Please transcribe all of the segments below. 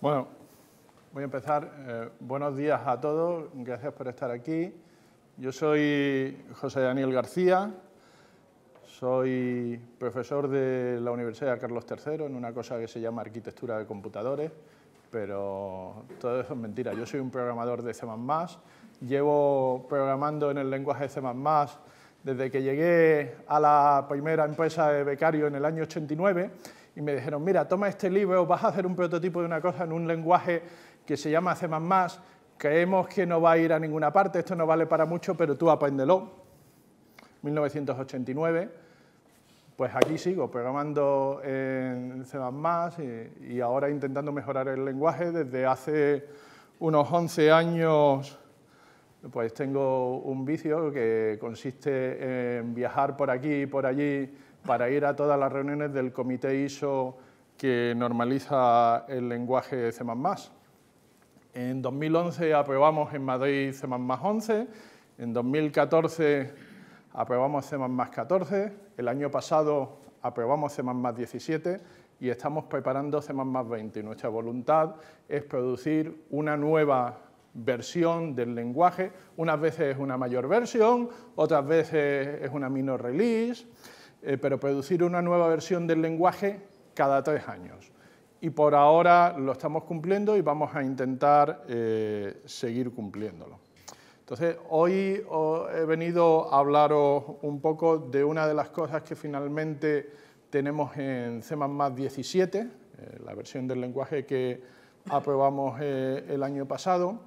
Bueno, voy a empezar. Eh, buenos días a todos, gracias por estar aquí. Yo soy José Daniel García, soy profesor de la Universidad Carlos III en una cosa que se llama arquitectura de computadores, pero todo eso es mentira. Yo soy un programador de C++, llevo programando en el lenguaje C++ desde que llegué a la primera empresa de becario en el año 89 y me dijeron, mira, toma este libro, vas a hacer un prototipo de una cosa en un lenguaje que se llama C++, creemos que no va a ir a ninguna parte, esto no vale para mucho, pero tú apéndelo. 1989, pues aquí sigo programando en C++ y, y ahora intentando mejorar el lenguaje desde hace unos 11 años pues tengo un vicio que consiste en viajar por aquí y por allí para ir a todas las reuniones del comité ISO que normaliza el lenguaje C++. En 2011 aprobamos en Madrid C++ 11, en 2014 aprobamos C++ 14, el año pasado aprobamos C++ 17 y estamos preparando C++ 20. Nuestra voluntad es producir una nueva versión del lenguaje, unas veces es una mayor versión, otras veces es una minor release, eh, pero producir una nueva versión del lenguaje cada tres años. Y por ahora lo estamos cumpliendo y vamos a intentar eh, seguir cumpliéndolo. Entonces, hoy he venido a hablaros un poco de una de las cosas que finalmente tenemos en C++ 17, eh, la versión del lenguaje que aprobamos el año pasado,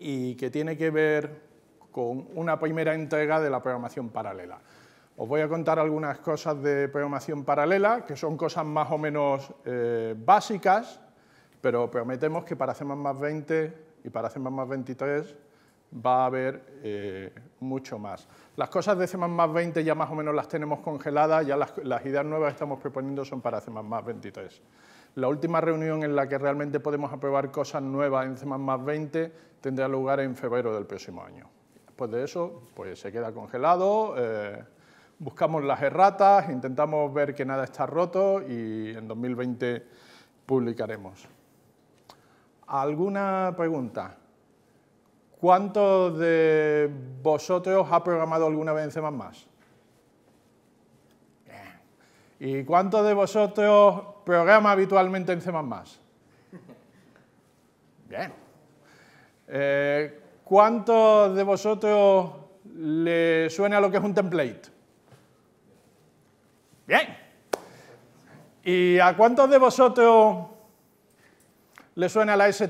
y que tiene que ver con una primera entrega de la programación paralela. Os voy a contar algunas cosas de programación paralela, que son cosas más o menos eh, básicas, pero prometemos que para C++ 20 y para C++ 23 va a haber eh, mucho más. Las cosas de C++ 20 ya más o menos las tenemos congeladas, ya las, ideas nuevas que estamos proponiendo son para C++ 23. La última reunión en la que realmente podemos aprobar cosas nuevas en C++ 20 tendrá lugar en febrero del próximo año. Después de eso, pues se queda congelado, eh, buscamos las erratas, intentamos ver que nada está roto y en 2020 publicaremos. ¿Alguna pregunta? ¿Cuántos de vosotros ha programado alguna vez en C++? ¿Y cuántos de vosotros programa habitualmente en C++? Bien. Eh, ¿Cuántos de vosotros le suena a lo que es un template? Bien. ¿Y a cuántos de vosotros le suena la STL?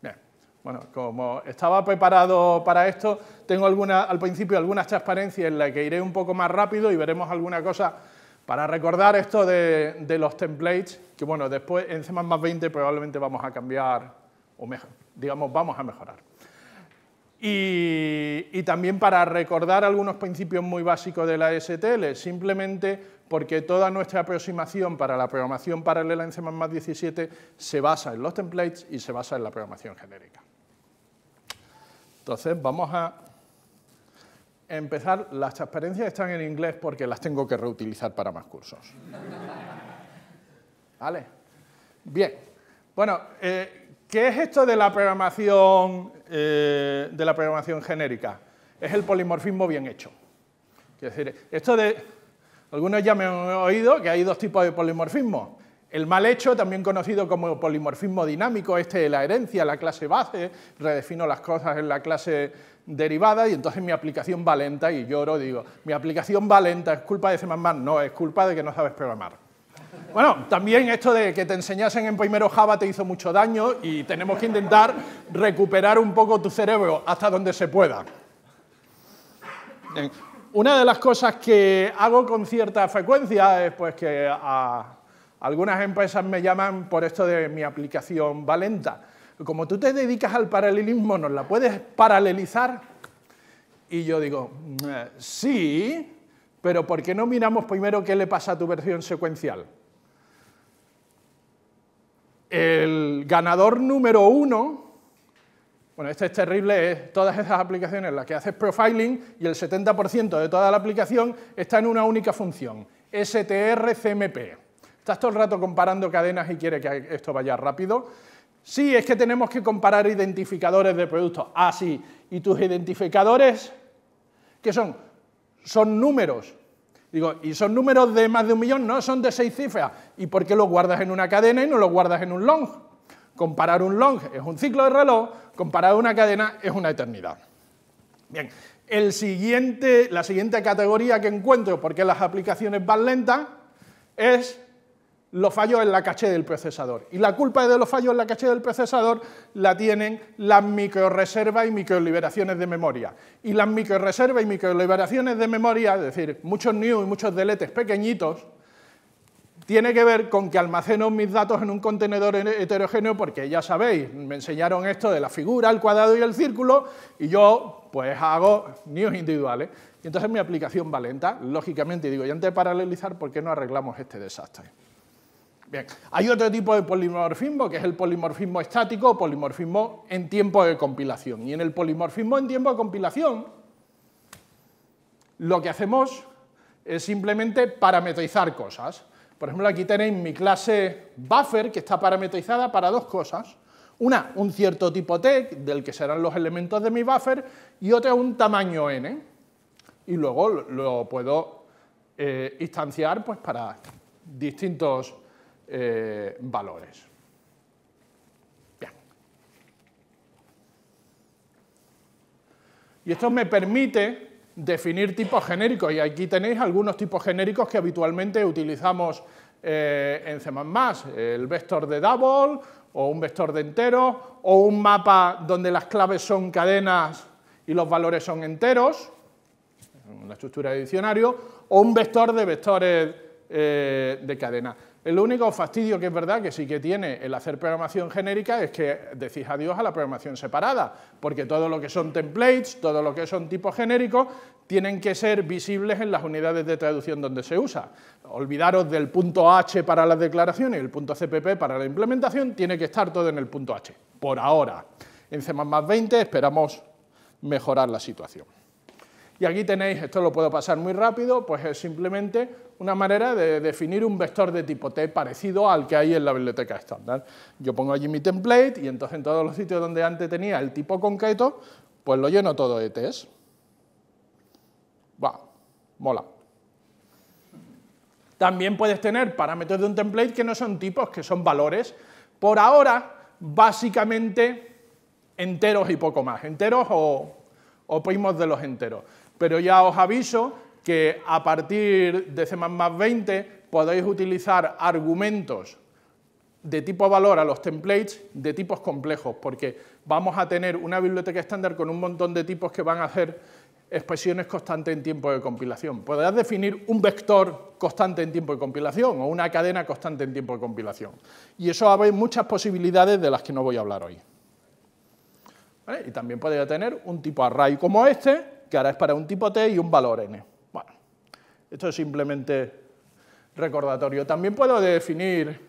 Bien. Bueno, como estaba preparado para esto, tengo alguna, al principio algunas transparencias en las que iré un poco más rápido y veremos alguna cosa para recordar esto de, los templates, que bueno, después en C++ 20 probablemente vamos a cambiar, o mejor, digamos, vamos a mejorar. Y, también para recordar algunos principios muy básicos de la STL, simplemente porque toda nuestra aproximación para la programación paralela en C++ 17 se basa en los templates y se basa en la programación genérica. Entonces vamos a empezar. Las transparencias están en inglés porque las tengo que reutilizar para más cursos. ¿Vale? Bien. Bueno, eh, ¿qué es esto de la programación eh, de la programación genérica, es el polimorfismo bien hecho. esto de, algunos ya me han oído que hay dos tipos de polimorfismo. El mal hecho, también conocido como polimorfismo dinámico, este de la herencia, la clase base, redefino las cosas en la clase derivada y entonces mi aplicación va lenta y lloro, digo, mi aplicación va lenta, ¿es culpa de C++? No, es culpa de que no sabes programar. Bueno, también esto de que te enseñasen en primero Java te hizo mucho daño y tenemos que intentar recuperar un poco tu cerebro hasta donde se pueda. Una de las cosas que hago con cierta frecuencia es pues que algunas empresas me llaman por esto de mi aplicación Valenta. Como tú te dedicas al paralelismo, ¿nos la puedes paralelizar? Y yo digo, mm, eh, sí, pero ¿por qué no miramos primero qué le pasa a tu versión secuencial? el ganador número uno, bueno, esto es terrible, ¿eh? todas esas aplicaciones en las que haces profiling y el 70% de toda la aplicación está en una única función, strcmp. Estás todo el rato comparando cadenas y quiere que esto vaya rápido. Sí, es que tenemos que comparar identificadores de productos. Ah, sí. ¿Y tus identificadores qué son? Son números. Digo, ¿y son números de más de un millón? No, son de seis cifras. ¿Y por qué los guardas en una cadena y no los guardas en un long? Comparar un long es un ciclo de reloj, comparar una cadena es una eternidad. Bien, el siguiente, la siguiente categoría que encuentro, porque las aplicaciones van lentas, es los fallos en la caché del procesador. Y la culpa de los fallos en la caché del procesador la tienen las microreservas y microliberaciones de memoria. Y las microreservas y microliberaciones de memoria, es decir, muchos new y muchos deletes pequeñitos, tiene que ver con que almaceno mis datos en un contenedor heterogéneo porque ya sabéis, me enseñaron esto de la figura, el cuadrado y el círculo y yo pues hago news individuales. Y entonces mi aplicación va lenta, lógicamente, y digo, y antes de paralelizar, ¿por qué no arreglamos este desastre? Hay otro tipo de polimorfismo, que es el polimorfismo estático o polimorfismo en tiempo de compilación. Y en el polimorfismo en tiempo de compilación, lo que hacemos es simplemente parametrizar cosas. Por ejemplo, aquí tenéis mi clase buffer, que está parametrizada para dos cosas. Una, un cierto tipo T, del que serán los elementos de mi buffer, y otra, un tamaño n. Y luego lo puedo eh, instanciar pues, para distintos eh, valores. Y esto me permite definir tipos genéricos, y aquí tenéis algunos tipos genéricos que habitualmente utilizamos eh, en C++, el vector de double, o un vector de entero, o un mapa donde las claves son cadenas y los valores son enteros, ...una estructura de diccionario, o un vector de vectores eh, de cadena. El único fastidio que es verdad que sí que tiene el hacer programación genérica es que decís adiós a la programación separada, porque todo lo que son templates, todo lo que son tipos genéricos, tienen que ser visibles en las unidades de traducción donde se usa. Olvidaros del punto H para las declaraciones y el punto CPP para la implementación, tiene que estar todo en el punto H, por ahora. En C++ 20 esperamos mejorar la situación. Y aquí tenéis, esto lo puedo pasar muy rápido, pues es simplemente una manera de definir un vector de tipo T parecido al que hay en la biblioteca estándar. Yo pongo allí mi template y entonces en todos los sitios donde antes tenía el tipo concreto, pues lo lleno todo de T's. Va, mola. También puedes tener parámetros de un template que no son tipos, que son valores. Por ahora, básicamente enteros y poco más, enteros o, o primos de los enteros pero ya os aviso que a partir de C++ 20 podéis utilizar argumentos de tipo valor a los templates de tipos complejos, porque vamos a tener una biblioteca estándar con un montón de tipos que van a hacer expresiones constantes en tiempo de compilación. Podrás definir un vector constante en tiempo de compilación o una cadena constante en tiempo de compilación. Y eso abre muchas posibilidades de las que no voy a hablar hoy. Y también podéis tener un tipo array como este, que ahora es para un tipo T y un valor n. Bueno, esto es simplemente recordatorio. También puedo definir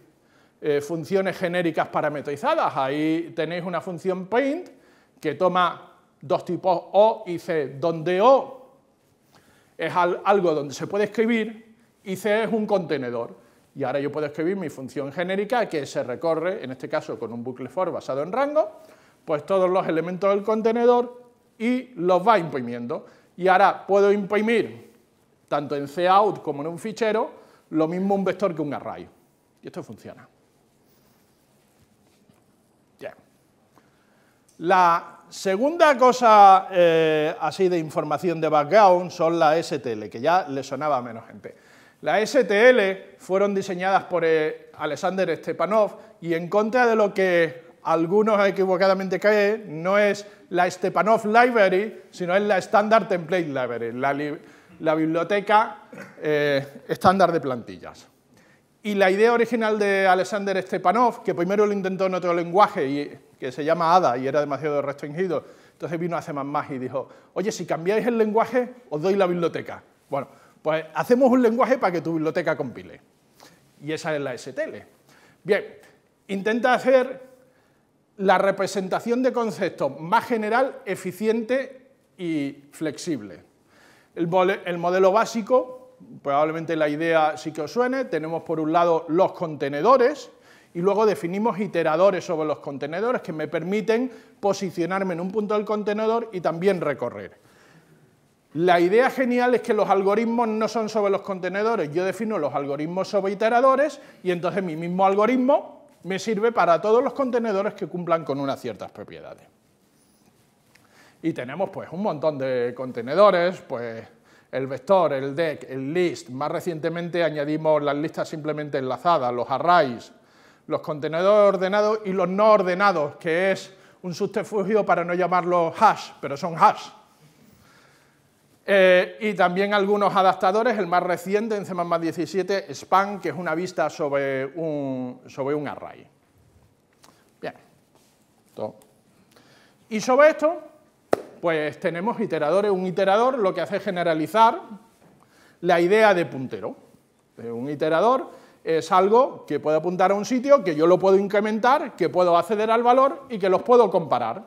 eh, funciones genéricas parametrizadas. Ahí tenéis una función paint que toma dos tipos O y C, donde O es algo donde se puede escribir y C es un contenedor. Y ahora yo puedo escribir mi función genérica que se recorre, en este caso con un bucle for basado en rango, pues todos los elementos del contenedor y los va imprimiendo. Y ahora puedo imprimir tanto en cout como en un fichero lo mismo un vector que un array. Y esto funciona. ya La segunda cosa eh, así de información de background son las STL, que ya le sonaba a menos gente. Las STL fueron diseñadas por eh, Alexander Stepanov y en contra de lo que algunos equivocadamente creen, no es la Stepanov Library, sino es la Standard Template Library, la, biblioteca eh, estándar de plantillas. Y la idea original de Alexander Stepanov, que primero lo intentó en otro lenguaje, y, que se llama ADA y era demasiado restringido, entonces vino a más y dijo, oye, si cambiáis el lenguaje, os doy la biblioteca. Bueno, pues hacemos un lenguaje para que tu biblioteca compile. Y esa es la STL. Bien, intenta hacer la representación de conceptos más general, eficiente y flexible. El, modelo básico, probablemente la idea sí que os suene, tenemos por un lado los contenedores, y luego definimos iteradores sobre los contenedores que me permiten posicionarme en un punto del contenedor y también recorrer. La idea genial es que los algoritmos no son sobre los contenedores, yo defino los algoritmos sobre iteradores y entonces mi mismo algoritmo me sirve para todos los contenedores que cumplan con unas ciertas propiedades. Y tenemos pues un montón de contenedores, pues el vector, el deck, el list, más recientemente añadimos las listas simplemente enlazadas, los arrays, los contenedores ordenados y los no ordenados, que es un subterfugio para no llamarlos hash, pero son hash. Eh, y también algunos adaptadores, el más reciente en C++ 17, SPAN, que es una vista sobre un, sobre un array. Bien. Todo. Y sobre esto, pues tenemos iteradores. Un iterador lo que hace es generalizar la idea de puntero. Eh, un iterador es algo que puede apuntar a un sitio, que yo lo puedo incrementar, que puedo acceder al valor y que los puedo comparar.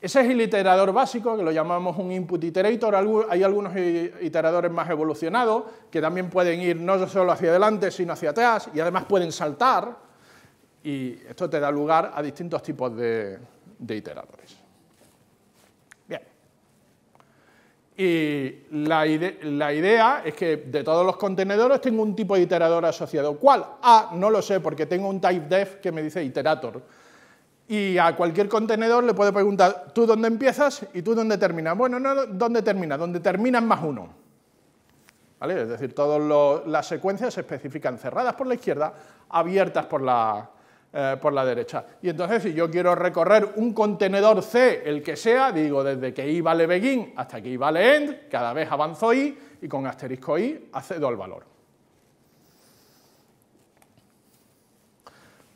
Ese es el iterador básico, que lo llamamos un input iterator. Hay algunos iteradores más evolucionados que también pueden ir no solo hacia adelante, sino hacia atrás, y además pueden saltar. Y esto te da lugar a distintos tipos de, iteradores. Bien. Y la, idea es que de todos los contenedores tengo un tipo de iterador asociado. ¿Cuál? Ah, no lo sé, porque tengo un type def que me dice iterator y a cualquier contenedor le puede preguntar, ¿tú dónde empiezas y tú dónde terminas? Bueno, no, ¿dónde termina? ¿Dónde terminas más uno. ¿Vale? Es decir, todas las secuencias se especifican cerradas por la izquierda, abiertas por la, eh, por la derecha. Y entonces, si yo quiero recorrer un contenedor C, el que sea, digo, desde que I vale begin hasta que I vale end, cada vez avanzo I, y con asterisco I accedo al valor.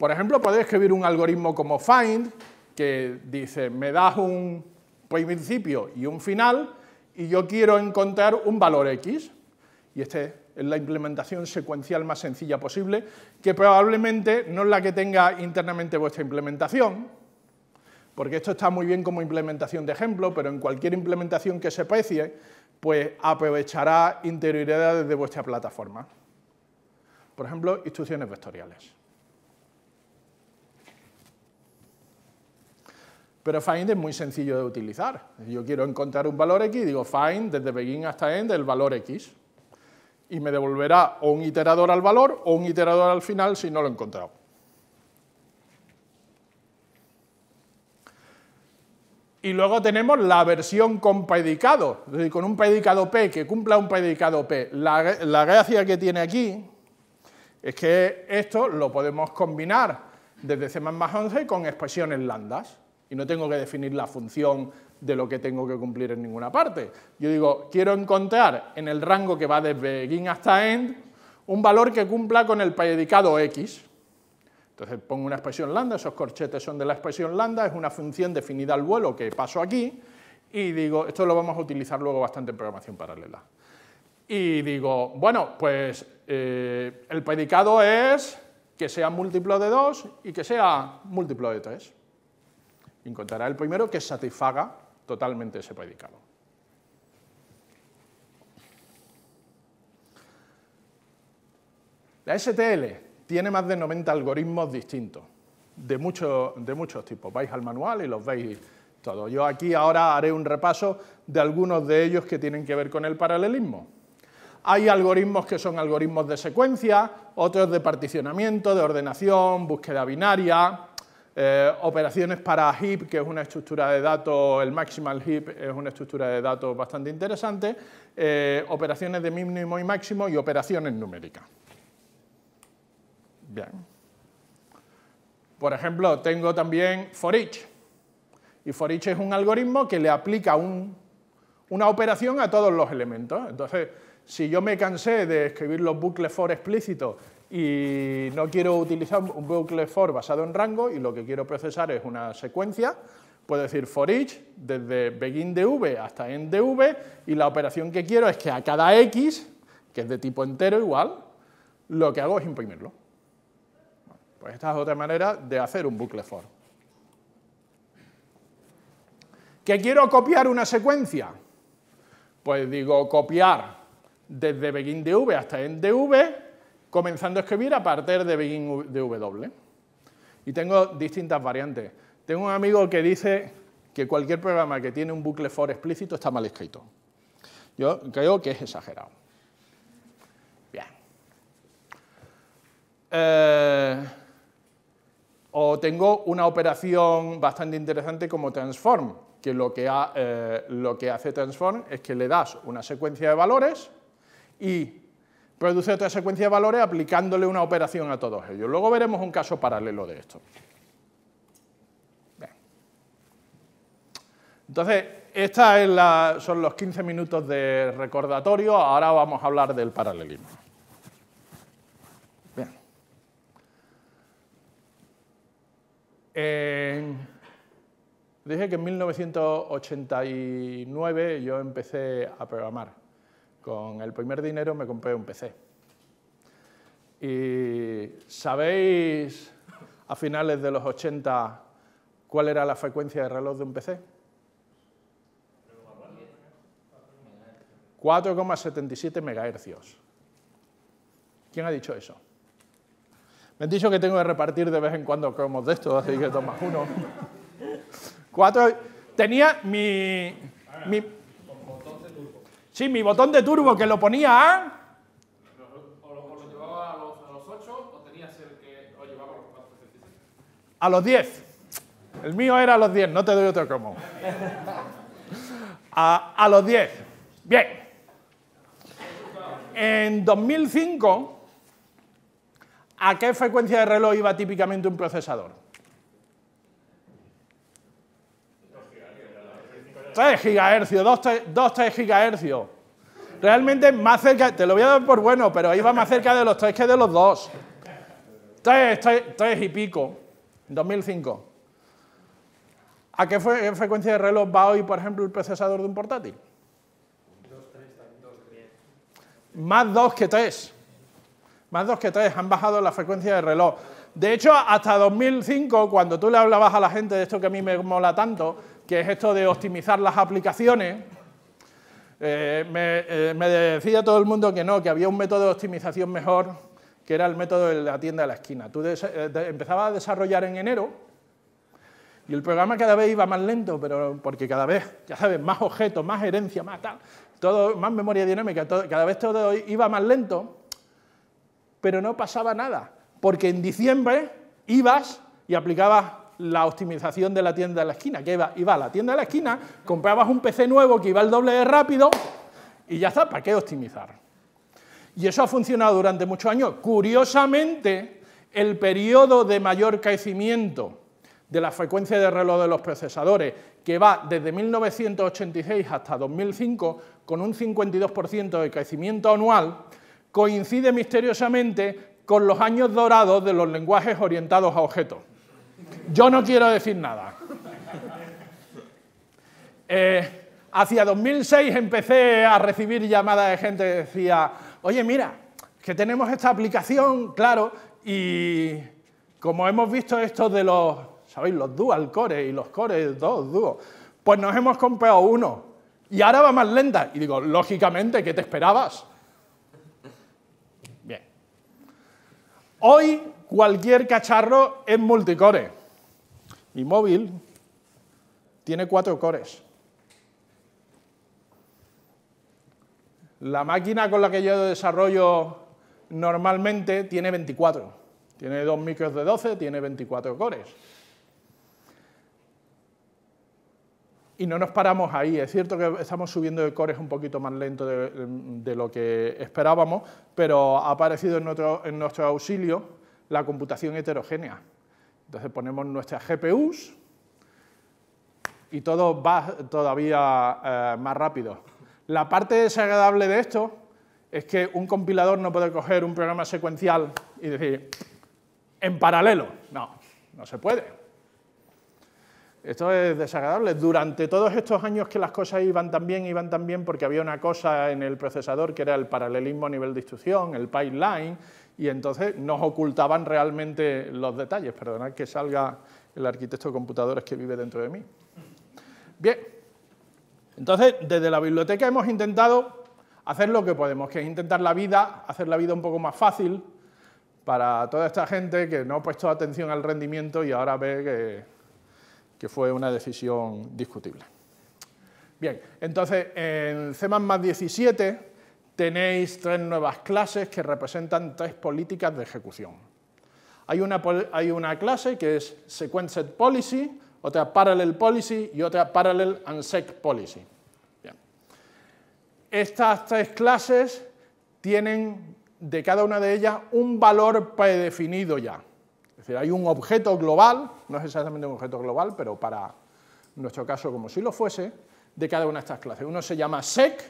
Por ejemplo, podéis escribir un algoritmo como find, que dice, me das un pues, principio y un final, y yo quiero encontrar un valor X. Y esta es la implementación secuencial más sencilla posible, que probablemente no es la que tenga internamente vuestra implementación, porque esto está muy bien como implementación de ejemplo, pero en cualquier implementación que se precie, pues aprovechará interioridades de vuestra plataforma. Por ejemplo, instrucciones vectoriales. Pero find es muy sencillo de utilizar. Yo quiero encontrar un valor x digo find desde begin hasta end el valor x. Y me devolverá o un iterador al valor o un iterador al final si no lo he encontrado. Y luego tenemos la versión con predicado, es decir, con un predicado P que cumpla un predicado P. La, gracia que tiene aquí es que esto lo podemos combinar desde C++ 11 con expresiones lambdas y no tengo que definir la función de lo que tengo que cumplir en ninguna parte. Yo digo, quiero encontrar en el rango que va desde begin hasta end un valor que cumpla con el predicado x. Entonces pongo una expresión lambda, esos corchetes son de la expresión lambda, es una función definida al vuelo que paso aquí y digo, esto lo vamos a utilizar luego bastante en programación paralela. Y digo, bueno, pues eh, el predicado es que sea múltiplo de 2 y que sea múltiplo de 3 encontrará el primero que satisfaga totalmente ese predicado. La STL tiene más de 90 algoritmos distintos, de, de muchos tipos. Vais al manual y los veis todos. Yo aquí ahora haré un repaso de algunos de ellos que tienen que ver con el paralelismo. Hay algoritmos que son algoritmos de secuencia, otros de particionamiento, de ordenación, búsqueda binaria, eh, operaciones para heap, que es una estructura de datos, el maximal heap es una estructura de datos bastante interesante, eh, operaciones de mínimo y máximo y operaciones numéricas. Bien. Por ejemplo, tengo también for each. Y for each es un algoritmo que le aplica una operación a todos los elementos. Entonces, si yo me cansé de escribir los bucles for explícitos y no quiero utilizar un bucle for basado en rango y lo que quiero procesar es una secuencia, puedo decir for each desde begin de v hasta end de v y la operación que quiero es que a cada x, que es de tipo entero igual, lo que hago es imprimirlo. Pues esta es otra manera de hacer un bucle for. ¿Que quiero copiar una secuencia? Pues digo copiar desde begin de v hasta end de v comenzando a escribir a partir de begin de W. Y tengo distintas variantes. Tengo un amigo que dice que cualquier programa que tiene un bucle for explícito está mal escrito. Yo creo que es exagerado. Bien. Eh, o tengo una operación bastante interesante como transform, que eh, lo que hace transform es que le das una secuencia de valores y produce otra secuencia de valores aplicándole una operación a todos ellos. Luego veremos un caso paralelo de esto. Bien. Entonces, estos son los 15 minutos de recordatorio. Ahora vamos a hablar del paralelismo. Bien. dije que en 1989 yo empecé a programar. Con el primer dinero me compré un PC. Y ¿sabéis a finales de los 80 cuál era la frecuencia de reloj de un PC? 4,77 MHz. ¿Quién ha dicho eso? Me han dicho que tengo que repartir de vez en cuando cromos de esto, así que toma uno. Cuatro. Tenía mi Sí, mi botón de turbo que lo ponía a... O lo, llevaba a los, o que lo llevaba a los 4. A los 10. El mío era a los 10, no te doy otro como. a los 10. Bien. En 2005, ¿a qué frecuencia de reloj iba típicamente un procesador? 3 gigahercios, 2, 3, 2, 3 gigahercios. Realmente más cerca, te lo voy a dar por bueno, pero ahí va más cerca de los 3 que de los 2. 3, 3, y pico, 2005. ¿A qué, qué, frecuencia de reloj va hoy, por ejemplo, el procesador de un portátil? 2, 3. Más 2 que 3. Más 2 que 3. Han bajado la frecuencia de reloj. De hecho, hasta 2005, cuando tú le hablabas a la gente de esto que a mí me mola tanto, que es esto de optimizar las aplicaciones, eh, eh, me, decía todo el mundo que no, que había un método de optimización mejor, que era el método de la tienda de la esquina. Tú eh, empezabas a desarrollar en enero y el programa cada vez iba más lento, pero porque cada vez, ya sabes, más objetos, más herencia, más tal, todo, más memoria dinámica, cada vez todo iba más lento, pero no pasaba nada, porque en diciembre ibas y aplicabas la optimización de la tienda de la esquina, que iba, a la tienda de la esquina, comprabas un PC nuevo que iba al doble de rápido y ya está, ¿para qué optimizar? Y eso ha funcionado durante muchos años. Curiosamente, el periodo de mayor crecimiento de la frecuencia de reloj de los procesadores, que va desde 1986 hasta 2005, con un 52% de crecimiento anual, coincide misteriosamente con los años dorados de los lenguajes orientados a objetos. Yo no quiero decir nada. Eh, hacia 2006 empecé a recibir llamadas de gente que decía, oye, mira, que tenemos esta aplicación, claro, y como hemos visto esto de los, ¿sabéis? Los dual core y los core dos dúos, pues nos hemos comprado uno y ahora va más lenta. Y digo, lógicamente, ¿qué te esperabas? Bien. Hoy cualquier cacharro es multicore. Mi móvil tiene cuatro cores. La máquina con la que yo desarrollo normalmente tiene 24. Tiene dos micros de 12, tiene 24 cores. Y no nos paramos ahí. Es cierto que estamos subiendo de cores un poquito más lento de, lo que esperábamos, pero ha aparecido en nuestro auxilio la computación heterogénea. Entonces ponemos nuestras GPUs y todo va todavía eh, más rápido. La parte desagradable de esto es que un compilador no puede coger un programa secuencial y decir, en paralelo. No, no se puede. Esto es desagradable. Durante todos estos años que las cosas iban tan bien, iban tan bien porque había una cosa en el procesador que era el paralelismo a nivel de instrucción, el pipeline, y entonces nos ocultaban realmente los detalles. Perdonad que salga el arquitecto de computadores que vive dentro de mí. Bien, entonces desde la biblioteca hemos intentado hacer lo que podemos, que es intentar la vida, hacer la vida un poco más fácil para toda esta gente que no ha puesto atención al rendimiento y ahora ve que, fue una decisión discutible. Bien, entonces en C++ 17 tenéis tres nuevas clases que representan tres políticas de ejecución. Hay una, hay una clase que es Sequenced Policy, otra Parallel Policy y otra Parallel and Policy. Estas tres clases tienen de cada una de ellas un valor predefinido ya. Es decir, hay un objeto global, no es exactamente un objeto global, pero para nuestro caso como si lo fuese, de cada una de estas clases. Uno se llama SEC,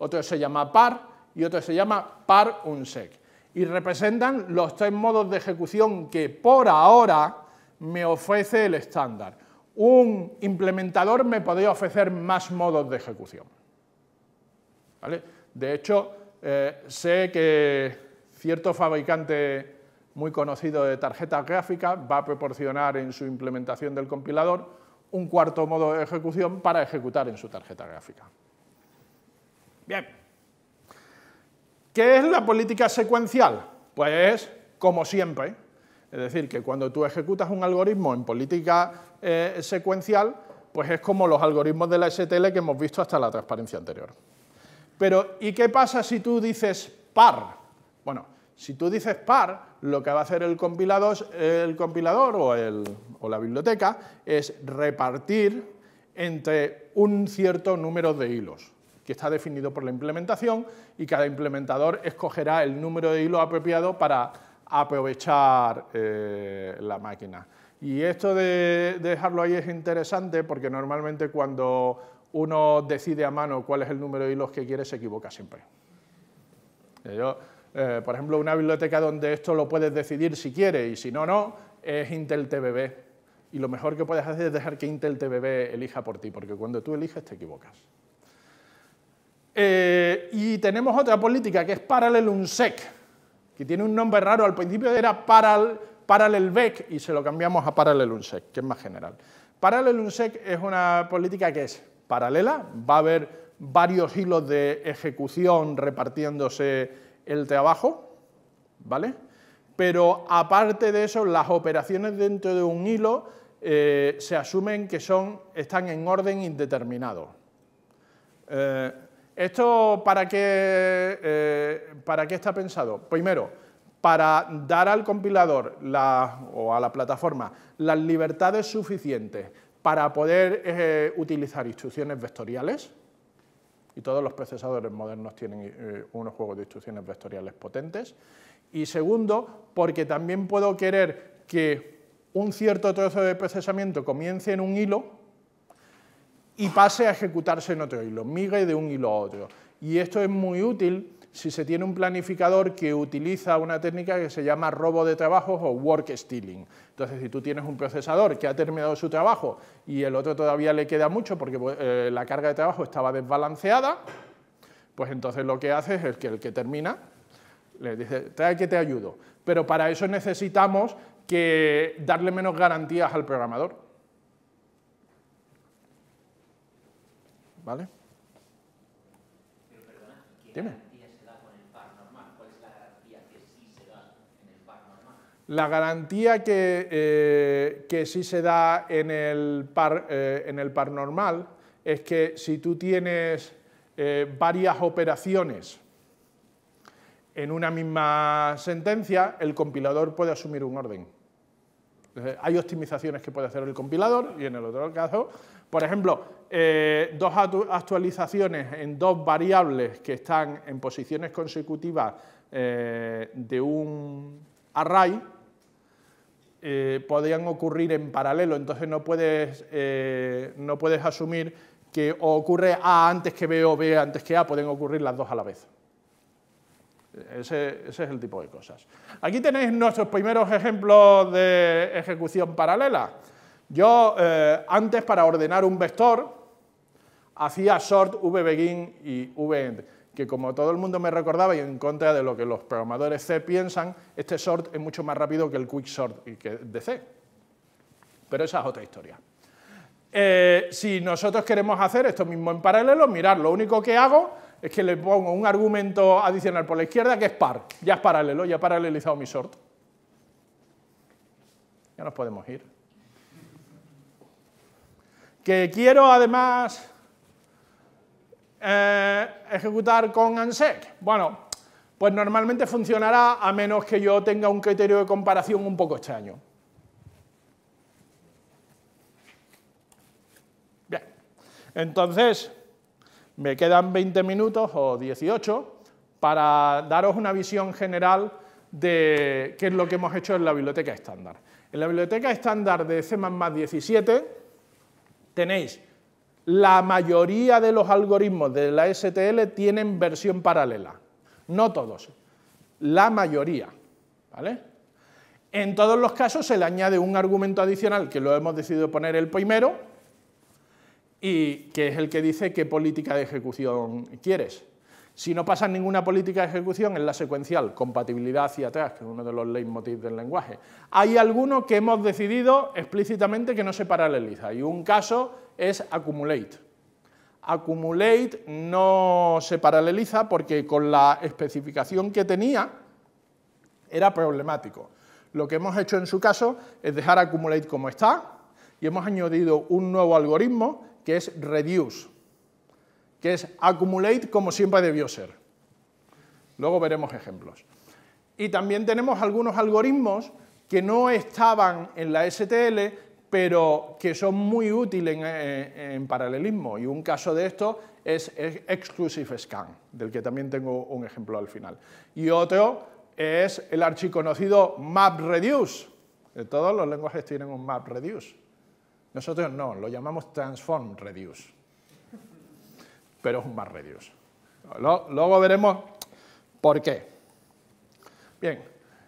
otro se llama par y otro se llama par un sec Y representan los tres modos de ejecución que por ahora me ofrece el estándar. Un implementador me podría ofrecer más modos de ejecución. De hecho, eh, sé que cierto fabricante muy conocido de tarjetas gráficas va a proporcionar en su implementación del compilador un cuarto modo de ejecución para ejecutar en su tarjeta gráfica. Bien. ¿Qué es la política secuencial? Pues, como siempre, es decir, que cuando tú ejecutas un algoritmo en política eh, secuencial, pues es como los algoritmos de la STL que hemos visto hasta la transparencia anterior. Pero, ¿y qué pasa si tú dices par? Bueno, si tú dices par, lo que va a hacer el compilador, o la biblioteca es repartir entre un cierto número de hilos que está definido por la implementación y cada implementador escogerá el número de hilos apropiado para aprovechar eh, la máquina. Y esto de, dejarlo ahí es interesante porque normalmente cuando uno decide a mano cuál es el número de hilos que quiere se equivoca siempre. Eh, yo, eh, por ejemplo, una biblioteca donde esto lo puedes decidir si quieres y si no, no, es Intel TBB. Y lo mejor que puedes hacer es dejar que Intel TBB elija por ti, porque cuando tú eliges te equivocas. Eh, y tenemos otra política que es Parallel UNSEC, que tiene un nombre raro, al principio era Parallel, y se lo cambiamos a Parallel UNSEC, que es más general. Parallel UNSEC es una política que es paralela, va a haber varios hilos de ejecución repartiéndose el trabajo, ¿vale? Pero aparte de eso, las operaciones dentro de un hilo eh, se asumen que son, están en orden indeterminado. Eh, ¿Esto eh, para qué, está pensado? Primero, para dar al compilador o a la plataforma las libertades suficientes para poder eh, utilizar instrucciones vectoriales, y todos los procesadores modernos tienen eh, unos juegos de instrucciones vectoriales potentes, y segundo, porque también puedo querer que un cierto trozo de procesamiento comience en un hilo y pase a ejecutarse en otro hilo, migue de un hilo a otro. Y esto es muy útil si se tiene un planificador que utiliza una técnica que se llama robo de trabajos o work stealing. Entonces, si tú tienes un procesador que ha terminado su trabajo y el otro todavía le queda mucho porque pues, eh, la carga de trabajo estaba desbalanceada, pues entonces lo que hace es que el que termina le dice, trae que te ayudo. Pero para eso necesitamos que darle menos garantías al programador. ¿Cuál es la garantía que sí se da en el par normal? La garantía que, eh, sí se da eh, en el, par, normal es que si tú tienes eh, varias operaciones en una misma sentencia, el compilador puede asumir un orden. Hay optimizaciones que puede hacer el compilador y en el otro caso, por ejemplo, eh, dos actualizaciones en dos variables que están en posiciones consecutivas eh, de un array, eh, podrían ocurrir en paralelo, entonces no puedes, asumir que ocurre A antes que B o B antes que A, pueden ocurrir las dos a la vez. Ese, es el tipo de cosas. Aquí tenéis nuestros primeros ejemplos de ejecución paralela. Yo, antes, para ordenar un vector, hacía sort vbegin y vend, que como todo el mundo me recordaba y en contra de lo que los programadores C piensan, este sort es mucho más rápido que el quick sort de C. Pero esa es otra historia. Eh, si nosotros queremos hacer esto mismo en paralelo, mirar, lo único que hago es que le pongo un argumento adicional por la izquierda que es par. Ya es paralelo, ya he paralelizado mi sort. Ya nos podemos ir. Que quiero además eh, ejecutar con ANSEC? Bueno, pues normalmente funcionará a menos que yo tenga un criterio de comparación un poco extraño. Bien, entonces me quedan 20 minutos o 18 para daros una visión general de qué es lo que hemos hecho en la biblioteca estándar. En la biblioteca estándar de C++ 17 tenéis la mayoría de los algoritmos de la STL tienen versión paralela. No todos, la mayoría. ¿vale? En todos los casos se le añade un argumento adicional que lo hemos decidido poner el primero y que es el que dice qué política de ejecución quieres. Si no pasa ninguna política de ejecución en la secuencial, compatibilidad hacia atrás, que es uno de los leitmotiv del lenguaje. Hay algunos que hemos decidido explícitamente que no se paraleliza, y un caso es accumulate. Accumulate no se paraleliza porque con la especificación que tenía era problemático. Lo que hemos hecho en su caso es dejar accumulate como está y hemos añadido un nuevo algoritmo que es reduce que es accumulate como siempre debió ser. Luego veremos ejemplos. Y también tenemos algunos algoritmos que no estaban en la STL, pero que son muy útiles eh, en, paralelismo. Y un caso de esto es Exclusive Scan, del que también tengo un ejemplo al final. Y otro es el archiconocido MapReduce. todos los lenguajes tienen un MapReduce. Nosotros no, lo llamamos transform reduce pero es un más reduce. Luego veremos por qué. Bien,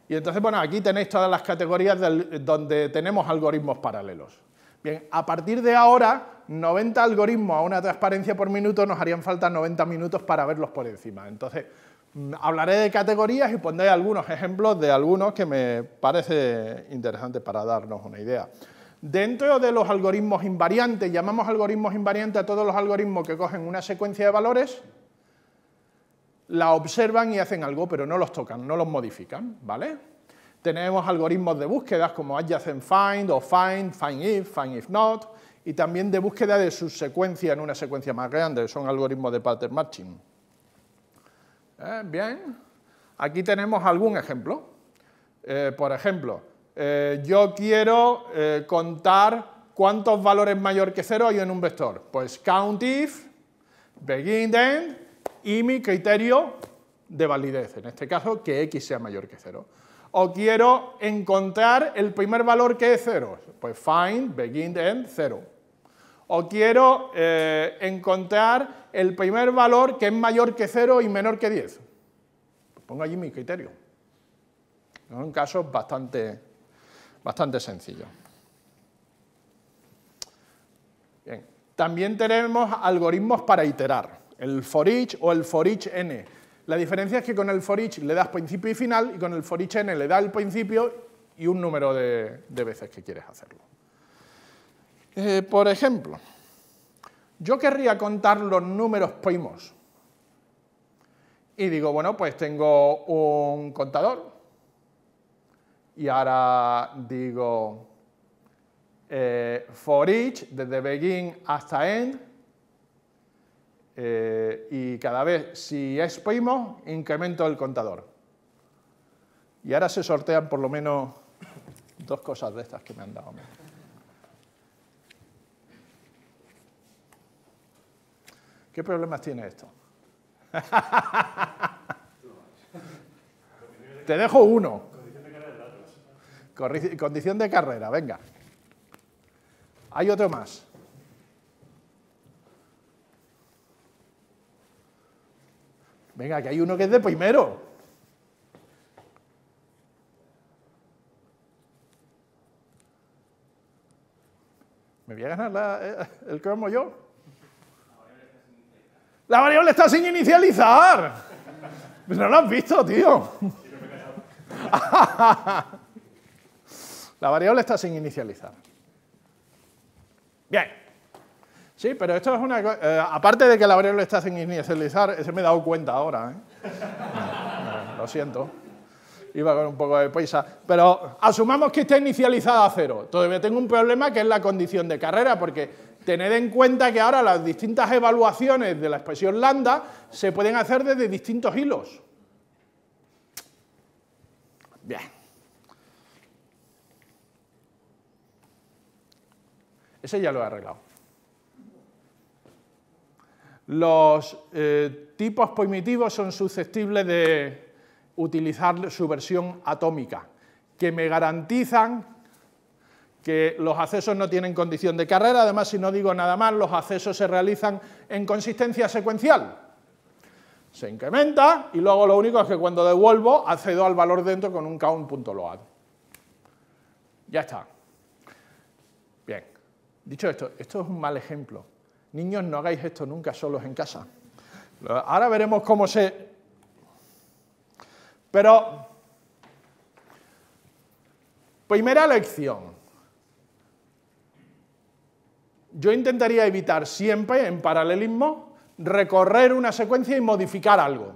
y entonces, bueno, aquí tenéis todas las categorías donde tenemos algoritmos paralelos. Bien, a partir de ahora, 90 algoritmos a una transparencia por minuto nos harían falta 90 minutos para verlos por encima. Entonces, mm, hablaré de categorías y pondré algunos ejemplos de algunos que me parece interesante para darnos una idea. Dentro de los algoritmos invariantes, llamamos algoritmos invariantes a todos los algoritmos que cogen una secuencia de valores, la observan y hacen algo, pero no los tocan, no los modifican, ¿vale? Tenemos algoritmos de búsquedas como adjacent find o find, find if, find if not, y también de búsqueda de subsecuencia en una secuencia más grande, son algoritmos de pattern matching. ¿Eh? bien, aquí tenemos algún ejemplo. Eh, por ejemplo, eh, yo quiero eh, contar cuántos valores mayor que cero hay en un vector. Pues count if BEGIN, END y mi criterio de validez, en este caso que x sea mayor que cero. O quiero encontrar el primer valor que es cero, pues find, begin, end, cero. O quiero eh, encontrar el primer valor que es mayor que cero y menor que 10. Pues pongo allí mi criterio. Son casos bastante, Bastante sencillo. También tenemos algoritmos para iterar, el for each o el for each n. La diferencia es que con el for each le das principio y final y con el for each n le das el principio y un número de, veces que quieres hacerlo. Eh, por ejemplo, yo querría contar los números primos. Y digo, bueno, pues tengo un contador y ahora digo eh, for each, desde begin hasta end. Eh, y cada vez, si es incremento el contador. Y ahora se sortean por lo menos dos cosas de estas que me han dado. ¿Qué problemas tiene esto? Te dejo uno. Condición de carrera, venga. Hay otro más. Venga, que hay uno que es de primero. ¿Me voy a ganar la, eh, el cromo yo? La variable está sin inicializar. No lo has visto, tío. La variable está sin inicializar. Bien. Sí, pero esto es una eh, aparte de que la variable está sin inicializar, se me he dado cuenta ahora. ¿eh? lo siento. Iba con un poco de paisa. Pero asumamos que está inicializada a cero. Todavía tengo un problema que es la condición de carrera, porque tened en cuenta que ahora las distintas evaluaciones de la expresión lambda se pueden hacer desde distintos hilos. Bien. Ese ya lo he arreglado. Los eh, tipos primitivos son susceptibles de utilizar su versión atómica, que me garantizan que los accesos no tienen condición de carrera, además si no digo nada más, los accesos se realizan en consistencia secuencial. Se incrementa y luego lo único es que cuando devuelvo accedo al valor dentro con un count.load. Ya está. Dicho esto, esto es un mal ejemplo. Niños, no hagáis esto nunca solos en casa. Ahora veremos cómo se... Pero, primera lección. Yo intentaría evitar siempre, en paralelismo, recorrer una secuencia y modificar algo,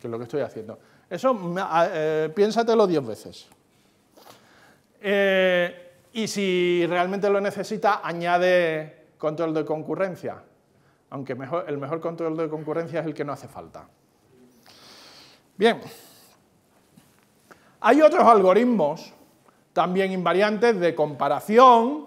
que es lo que estoy haciendo. Eso eh, piénsatelo diez veces. Eh, y si realmente lo necesita, añade control de concurrencia, aunque el mejor control de concurrencia es el que no hace falta. Bien, hay otros algoritmos, también invariantes, de comparación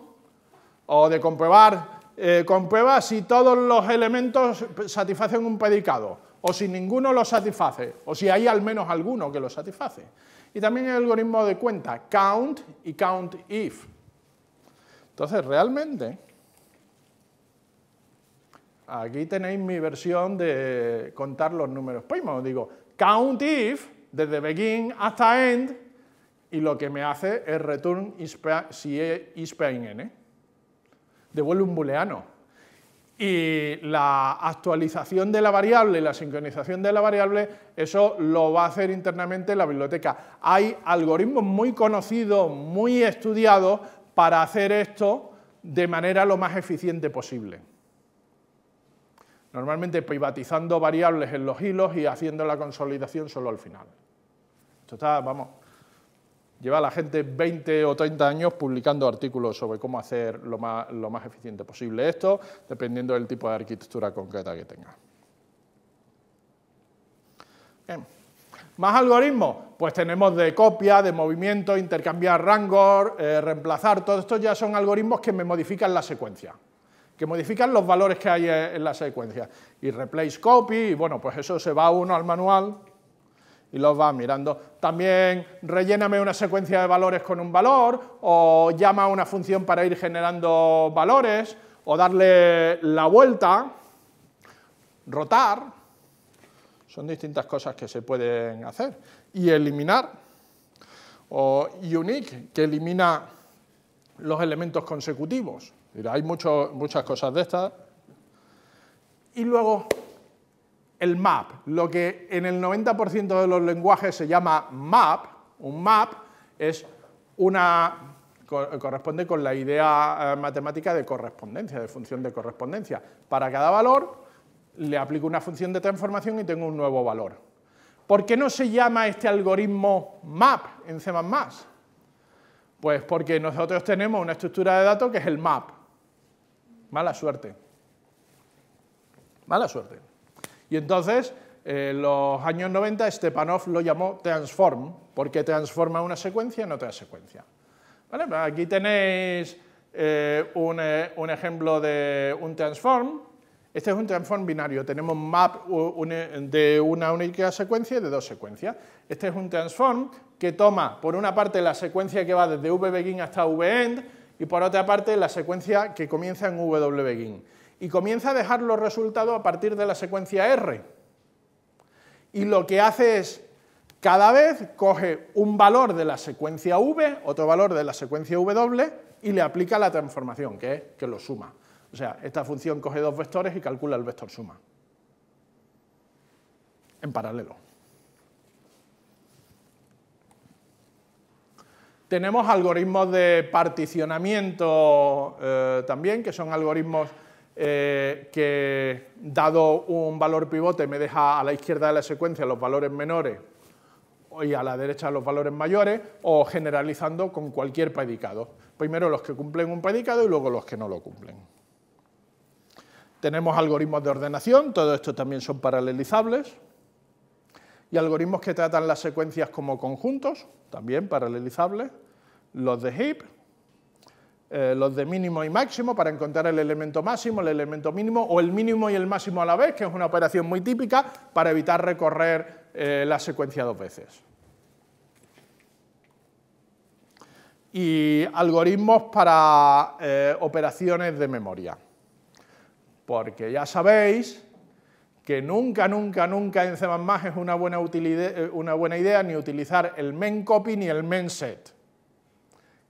o de comprobar, eh, comprueba si todos los elementos satisfacen un predicado, o si ninguno lo satisface, o si hay al menos alguno que lo satisface. Y también el algoritmo de cuenta, count y count if entonces, realmente, aquí tenéis mi versión de contar los números primos. Pues, digo, count if, desde begin hasta end, y lo que me hace es return si n. Devuelve un booleano. Y la actualización de la variable y la sincronización de la variable, eso lo va a hacer internamente la biblioteca. Hay algoritmos muy conocidos, muy estudiados, para hacer esto de manera lo más eficiente posible. Normalmente privatizando variables en los hilos y haciendo la consolidación solo al final. Esto está, vamos, lleva la gente 20 o 30 años publicando artículos sobre cómo hacer lo más, lo más eficiente posible esto, dependiendo del tipo de arquitectura concreta que tenga. Bien. ¿Más algoritmos? Pues tenemos de copia, de movimiento, intercambiar rango, eh, reemplazar, todo esto ya son algoritmos que me modifican la secuencia, que modifican los valores que hay eh, en la secuencia. Y replace copy, y bueno, pues eso se va uno al manual y los va mirando. También relléname una secuencia de valores con un valor, o llama a una función para ir generando valores, o darle la vuelta, rotar, son distintas cosas que se pueden hacer. Y eliminar, o unique, que elimina los elementos consecutivos. Hay muchas cosas de estas. Y luego el map, lo que en el 90% de los lenguajes se llama map. Un map es una corresponde con la idea eh, matemática de correspondencia, de función de correspondencia. Para cada valor le aplico una función de transformación y tengo un nuevo valor. ¿Por qué no se llama este algoritmo map en C++? Pues porque nosotros tenemos una estructura de datos que es el map. Mala suerte. Mala suerte. Y entonces, en eh, los años 90, Stepanov lo llamó transform, porque transforma una secuencia en otra secuencia. Aquí tenéis eh, eh, un ejemplo de un transform, este es un transform binario, tenemos map de una única secuencia y de dos secuencias. Este es un transform que toma, por una parte, la secuencia que va desde vbegin hasta vend y por otra parte, la secuencia que comienza en wbegin. Y comienza a dejar los resultados a partir de la secuencia r. Y lo que hace es, cada vez coge un valor de la secuencia v, otro valor de la secuencia w, y le aplica la transformación, que es que lo suma. O sea, esta función coge dos vectores y calcula el vector suma. En paralelo. Tenemos algoritmos de particionamiento eh, también, que son algoritmos eh, que, dado un valor pivote, me deja a la izquierda de la secuencia los valores menores y a la derecha los valores mayores, o generalizando con cualquier predicado. Primero los que cumplen un predicado y luego los que no lo cumplen. Tenemos algoritmos de ordenación, todo esto también son paralelizables. Y algoritmos que tratan las secuencias como conjuntos, también paralelizables. Los de heap, eh, los de mínimo y máximo para encontrar el elemento máximo, el elemento mínimo o el mínimo y el máximo a la vez, que es una operación muy típica para evitar recorrer eh, la secuencia dos veces. Y algoritmos para eh, operaciones de memoria porque ya sabéis que nunca, nunca, nunca en C++ es una buena, eh, una buena idea ni utilizar el main copy ni el main set.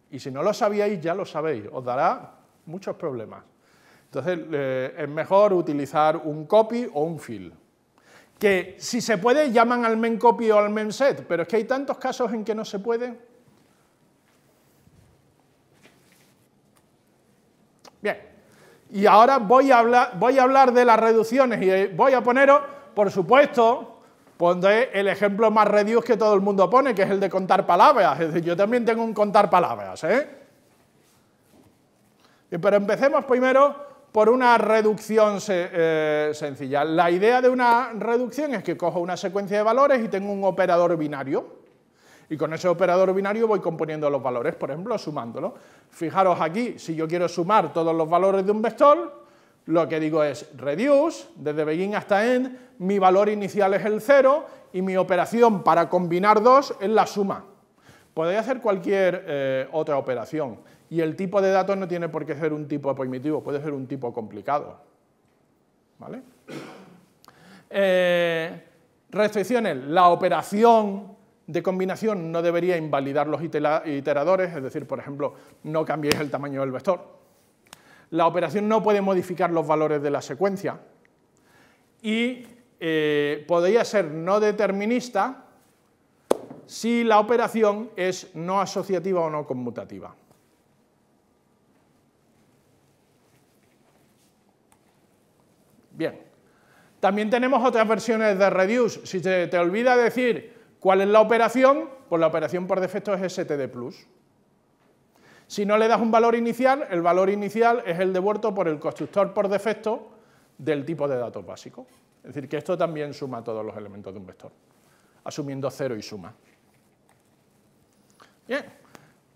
Y si no lo sabíais, ya lo sabéis, os dará muchos problemas. Entonces, eh, es mejor utilizar un copy o un fill. Que si se puede, llaman al main copy o al main set, pero es que hay tantos casos en que no se puede. Bien. Y ahora voy a, hablar, voy a hablar de las reducciones y eh, voy a poneros, por supuesto, pondré el ejemplo más reduce que todo el mundo pone, que es el de contar palabras. Es decir, yo también tengo un contar palabras. ¿eh? Pero empecemos primero por una reducción eh, sencilla. La idea de una reducción es que cojo una secuencia de valores y tengo un operador binario. Y con ese operador binario voy componiendo los valores, por ejemplo, sumándolo. Fijaros aquí, si yo quiero sumar todos los valores de un vector, lo que digo es reduce, desde begin hasta end, mi valor inicial es el 0 y mi operación para combinar dos es la suma. Podéis hacer cualquier eh, otra operación y el tipo de datos no tiene por qué ser un tipo primitivo, puede ser un tipo complicado. ¿Vale? Eh, restricciones, la operación de combinación no debería invalidar los iteradores, es decir, por ejemplo, no cambiéis el tamaño del vector. La operación no puede modificar los valores de la secuencia y eh, podría ser no determinista si la operación es no asociativa o no conmutativa. Bien. También tenemos otras versiones de reduce. Si se te olvida decir ¿Cuál es la operación? Pues la operación por defecto es STD+. Si no le das un valor inicial, el valor inicial es el devuelto por el constructor por defecto del tipo de datos básico. Es decir, que esto también suma todos los elementos de un vector, asumiendo cero y suma. Bien.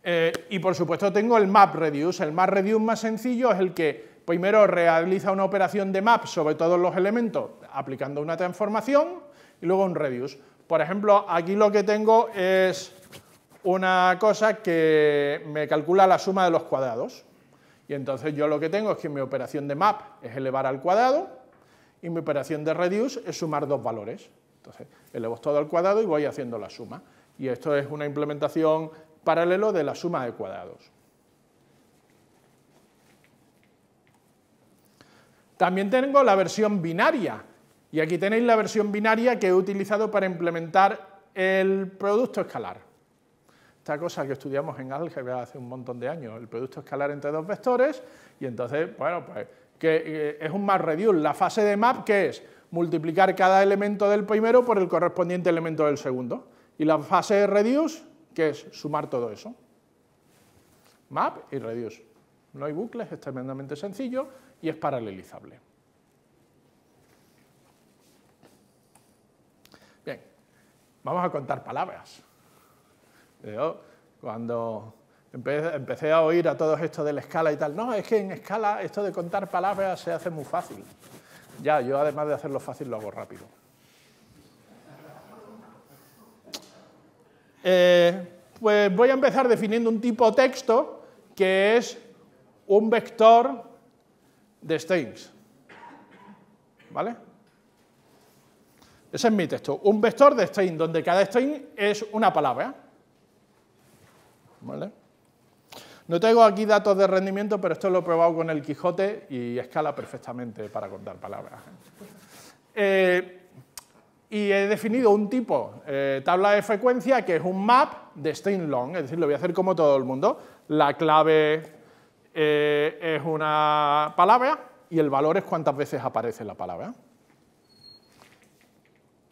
Eh, y por supuesto tengo el map reduce. El map más sencillo es el que primero realiza una operación de map sobre todos los elementos aplicando una transformación y luego un reduce. Por ejemplo, aquí lo que tengo es una cosa que me calcula la suma de los cuadrados. Y entonces yo lo que tengo es que mi operación de map es elevar al cuadrado y mi operación de reduce es sumar dos valores. Entonces, elevo todo al cuadrado y voy haciendo la suma. Y esto es una implementación paralelo de la suma de cuadrados. También tengo la versión binaria, y aquí tenéis la versión binaria que he utilizado para implementar el producto escalar. Esta cosa que estudiamos en álgebra hace un montón de años, el producto escalar entre dos vectores, y entonces, bueno, pues que eh, es un map reduce. La fase de map, que es? Multiplicar cada elemento del primero por el correspondiente elemento del segundo. Y la fase de reduce, que es sumar todo eso. Map y reduce. No hay bucles, es tremendamente sencillo y es paralelizable. vamos a contar palabras. Yo, cuando empecé a oír a todos esto de la escala y tal, no, es que en escala esto de contar palabras se hace muy fácil. Ya, yo además de hacerlo fácil lo hago rápido. Eh, pues voy a empezar definiendo un tipo texto que es un vector de strings. ¿Vale? Ese es mi texto. Un vector de string, donde cada string es una palabra. No tengo aquí datos de rendimiento, pero esto lo he probado con el Quijote y escala perfectamente para contar palabras. Eh, y he definido un tipo, eh, tabla de frecuencia, que es un map de string long, es decir, lo voy a hacer como todo el mundo. La clave eh, es una palabra y el valor es cuántas veces aparece la palabra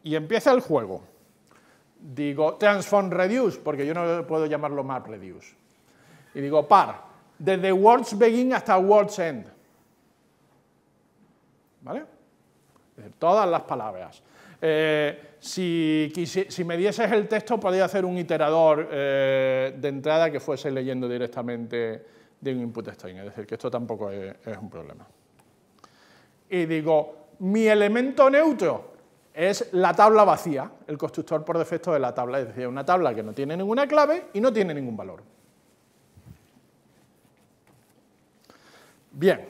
y empieza el juego. Digo transform reduce, porque yo no puedo llamarlo map reduce. Y digo par, desde words begin hasta words end. ¿Vale? Todas las palabras. Eh, si, me dieses el texto, podría hacer un iterador eh, de entrada que fuese leyendo directamente de un input string. Es decir, que esto tampoco es un problema. Y digo, mi elemento neutro, es la tabla vacía, el constructor por defecto de la tabla, es decir, una tabla que no tiene ninguna clave y no tiene ningún valor. Bien,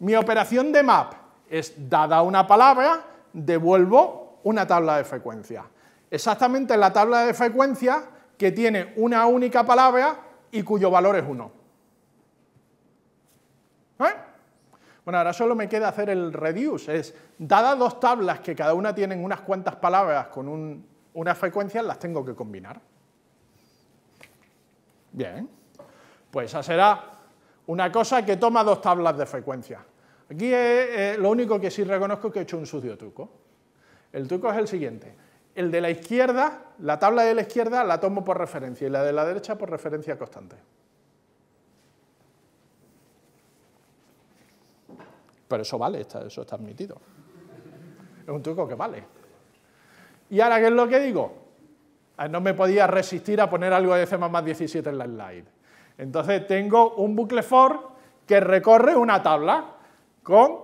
mi operación de map es, dada una palabra, devuelvo una tabla de frecuencia. Exactamente la tabla de frecuencia que tiene una única palabra y cuyo valor es 1. Bueno, ahora solo me queda hacer el reduce, es, dadas dos tablas que cada una tienen unas cuantas palabras con un, una frecuencia, las tengo que combinar. Bien, pues esa será una cosa que toma dos tablas de frecuencia. Aquí eh, eh, lo único que sí reconozco es que he hecho un sucio truco. El truco es el siguiente. El de la izquierda, la tabla de la izquierda la tomo por referencia y la de la derecha por referencia constante. Pero eso vale, eso está admitido. Es un truco que vale. ¿Y ahora qué es lo que digo? Ah, no me podía resistir a poner algo de C++ 17 en la slide. Entonces tengo un bucle for que recorre una tabla con